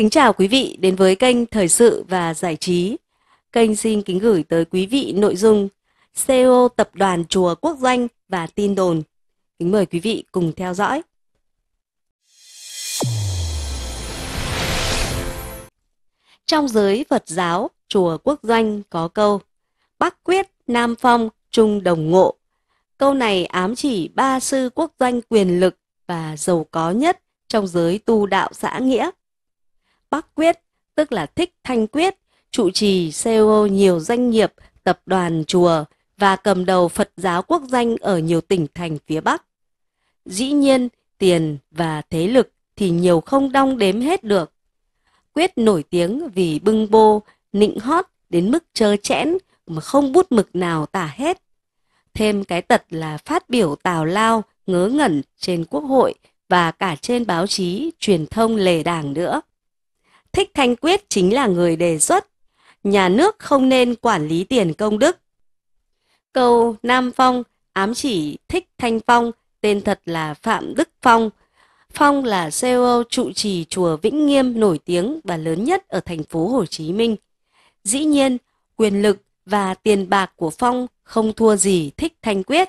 Kính chào quý vị đến với kênh Thời sự và Giải trí. Kênh xin kính gửi tới quý vị nội dung CEO Tập đoàn Chùa Quốc Doanh và tin đồn. Kính mời quý vị cùng theo dõi. Trong giới Phật giáo, Chùa Quốc Doanh có câu Bắc quyết, Nam phong, Trung đồng ngộ. Câu này ám chỉ ba sư quốc doanh quyền lực và giàu có nhất trong giới tu đạo xã nghĩa Bắc Quyết, tức là Thích Thanh Quyết, trụ trì CEO nhiều doanh nghiệp, tập đoàn chùa và cầm đầu Phật giáo quốc danh ở nhiều tỉnh thành phía Bắc. Dĩ nhiên, tiền và thế lực thì nhiều không đong đếm hết được. Quyết nổi tiếng vì bưng bô, nịnh hót đến mức trơ chẽn mà không bút mực nào tả hết. Thêm cái tật là phát biểu tào lao, ngớ ngẩn trên quốc hội và cả trên báo chí, truyền thông lề đảng nữa. Thích Thanh Quyết chính là người đề xuất, nhà nước không nên quản lý tiền công đức. Câu Nam Phong ám chỉ Thích Thanh Phong, tên thật là Phạm Đức Phong. Phong là CEO trụ trì chùa Vĩnh Nghiêm nổi tiếng và lớn nhất ở thành phố Hồ Chí Minh. Dĩ nhiên, quyền lực và tiền bạc của Phong không thua gì Thích Thanh Quyết.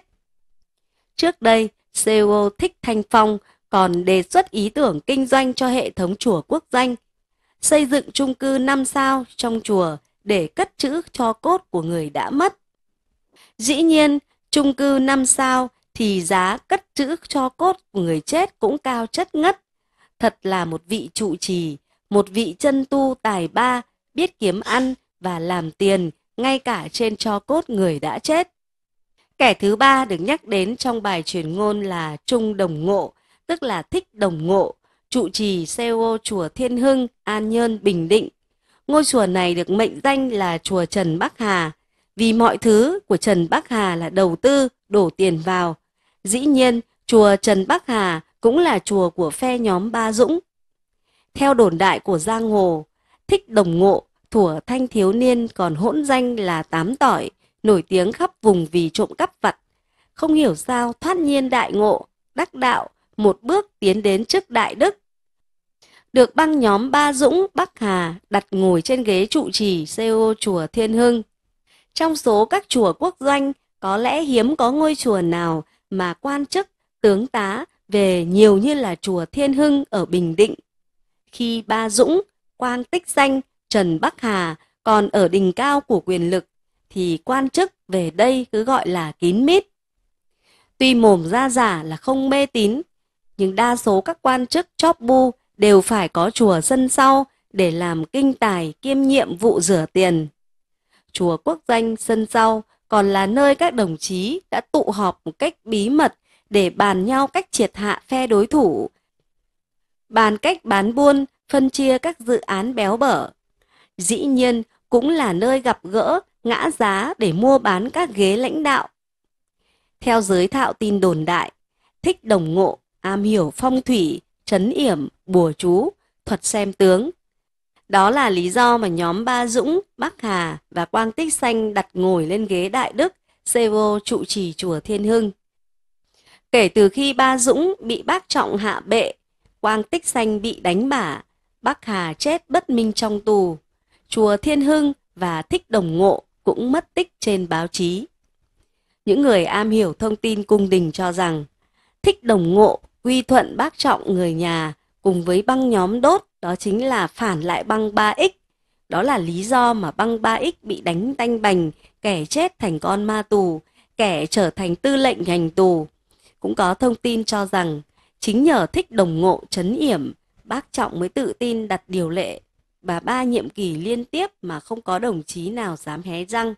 Trước đây, CEO Thích Thanh Phong còn đề xuất ý tưởng kinh doanh cho hệ thống chùa quốc danh – xây dựng chung cư 5 sao trong chùa để cất chữ cho cốt của người đã mất. Dĩ nhiên, chung cư 5 sao thì giá cất chữ cho cốt của người chết cũng cao chất ngất. Thật là một vị trụ trì, một vị chân tu tài ba, biết kiếm ăn và làm tiền ngay cả trên cho cốt người đã chết. Kẻ thứ ba được nhắc đến trong bài truyền ngôn là Trung Đồng Ngộ, tức là thích đồng ngộ, trụ trì CEO chùa Thiên Hưng, An Nhơn, Bình Định. Ngôi chùa này được mệnh danh là chùa Trần Bắc Hà, vì mọi thứ của Trần Bắc Hà là đầu tư, đổ tiền vào. Dĩ nhiên, chùa Trần Bắc Hà cũng là chùa của phe nhóm Ba Dũng. Theo đồn đại của Giang Hồ, thích đồng ngộ, thủa thanh thiếu niên còn hỗn danh là Tám Tỏi, nổi tiếng khắp vùng vì trộm cắp vặt. Không hiểu sao thoát nhiên đại ngộ, đắc đạo, một bước tiến đến chức đại đức được băng nhóm Ba Dũng, Bắc Hà đặt ngồi trên ghế trụ trì CEO chùa Thiên Hưng. Trong số các chùa quốc doanh, có lẽ hiếm có ngôi chùa nào mà quan chức, tướng tá về nhiều như là chùa Thiên Hưng ở Bình Định. Khi Ba Dũng, Quang Tích Danh, Trần Bắc Hà còn ở đỉnh cao của quyền lực, thì quan chức về đây cứ gọi là kín mít. Tuy mồm ra giả là không mê tín, nhưng đa số các quan chức chóp bu đều phải có chùa sân sau để làm kinh tài kiêm nhiệm vụ rửa tiền. Chùa quốc danh sân sau còn là nơi các đồng chí đã tụ họp một cách bí mật để bàn nhau cách triệt hạ phe đối thủ, bàn cách bán buôn, phân chia các dự án béo bở. Dĩ nhiên, cũng là nơi gặp gỡ, ngã giá để mua bán các ghế lãnh đạo. Theo giới thạo tin đồn đại, thích đồng ngộ, am hiểu phong thủy, trấn yểm, bùa chú, thuật xem tướng. Đó là lý do mà nhóm Ba Dũng, Bắc Hà và Quang Tích Xanh đặt ngồi lên ghế Đại Đức, Sevo trụ trì chùa Thiên Hưng. Kể từ khi Ba Dũng bị bác Trọng hạ bệ, Quang Tích Xanh bị đánh bả, Bắc Hà chết bất minh trong tù, chùa Thiên Hưng và Thích Đồng Ngộ cũng mất tích trên báo chí. Những người am hiểu thông tin cung đình cho rằng Thích Đồng Ngộ quy thuận bác trọng người nhà cùng với băng nhóm đốt đó chính là phản lại băng 3X. Đó là lý do mà băng 3X bị đánh tanh bành, kẻ chết thành con ma tù, kẻ trở thành tư lệnh ngành tù. Cũng có thông tin cho rằng chính nhờ thích đồng ngộ chấn yểm, bác Trọng mới tự tin đặt điều lệ và ba nhiệm kỳ liên tiếp mà không có đồng chí nào dám hé răng.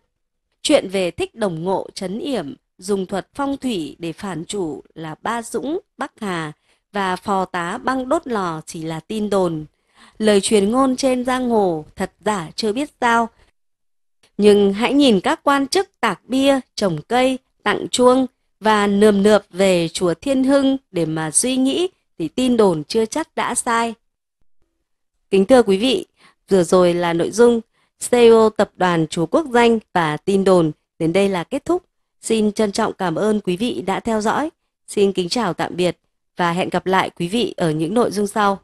Chuyện về thích đồng ngộ chấn yểm dùng thuật phong thủy để phản chủ là Ba Dũng, Bắc Hà và phò tá băng đốt lò chỉ là tin đồn. Lời truyền ngôn trên giang hồ thật giả chưa biết sao. Nhưng hãy nhìn các quan chức tạc bia, trồng cây, tặng chuông và nườm nượp về chùa Thiên Hưng để mà suy nghĩ thì tin đồn chưa chắc đã sai. Kính thưa quý vị, vừa rồi là nội dung CEO tập đoàn Chúa Quốc Danh và tin đồn. Đến đây là kết thúc. Xin trân trọng cảm ơn quý vị đã theo dõi. Xin kính chào tạm biệt và hẹn gặp lại quý vị ở những nội dung sau.